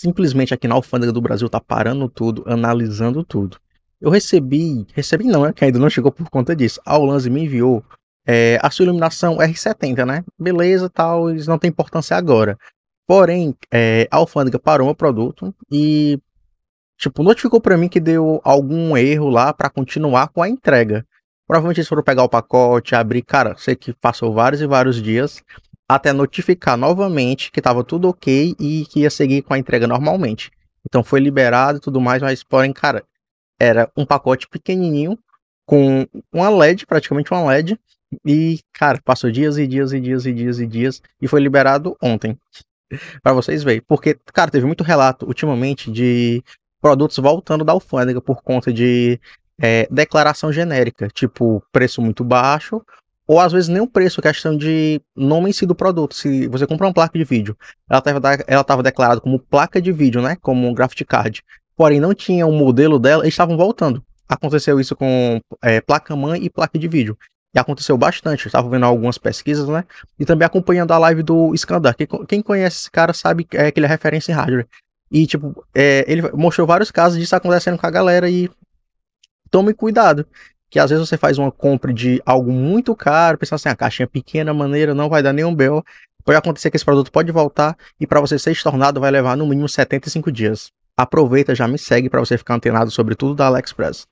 simplesmente aqui na alfândega do Brasil tá parando tudo, analisando tudo. Eu recebi, recebi não, é que ainda não chegou por conta disso. A Olanze me enviou é, a sua iluminação R70, né? Beleza, tal, eles não tem importância agora. Porém, é, a alfândega parou meu produto e tipo notificou para mim que deu algum erro lá para continuar com a entrega. Provavelmente eles foram pegar o pacote, abrir, cara, sei que passou vários e vários dias até notificar novamente que estava tudo ok e que ia seguir com a entrega normalmente. Então foi liberado e tudo mais, mas porém, cara, era um pacote pequenininho com uma LED, praticamente uma LED, e cara, passou dias e dias e dias e dias e dias e foi liberado ontem. para vocês verem, porque cara, teve muito relato ultimamente de produtos voltando da alfândega por conta de é, declaração genérica, tipo preço muito baixo ou às vezes nem o preço, questão de nome em si do produto. Se você comprar uma placa de vídeo, ela estava declarada como placa de vídeo, né? Como um graphic card. Porém, não tinha o um modelo dela, eles estavam voltando. Aconteceu isso com é, placa-mãe e placa de vídeo. E aconteceu bastante, estava vendo algumas pesquisas, né? E também acompanhando a live do Skandar. Quem, quem conhece esse cara sabe é, que ele é referência em hardware. E, tipo, é, ele mostrou vários casos disso acontecendo com a galera e tome cuidado que às vezes você faz uma compra de algo muito caro, pensando assim, a ah, caixinha pequena, maneira, não vai dar nenhum BO. Pode acontecer que esse produto pode voltar e para você ser estornado vai levar no mínimo 75 dias. Aproveita, já me segue para você ficar antenado sobre tudo da AliExpress.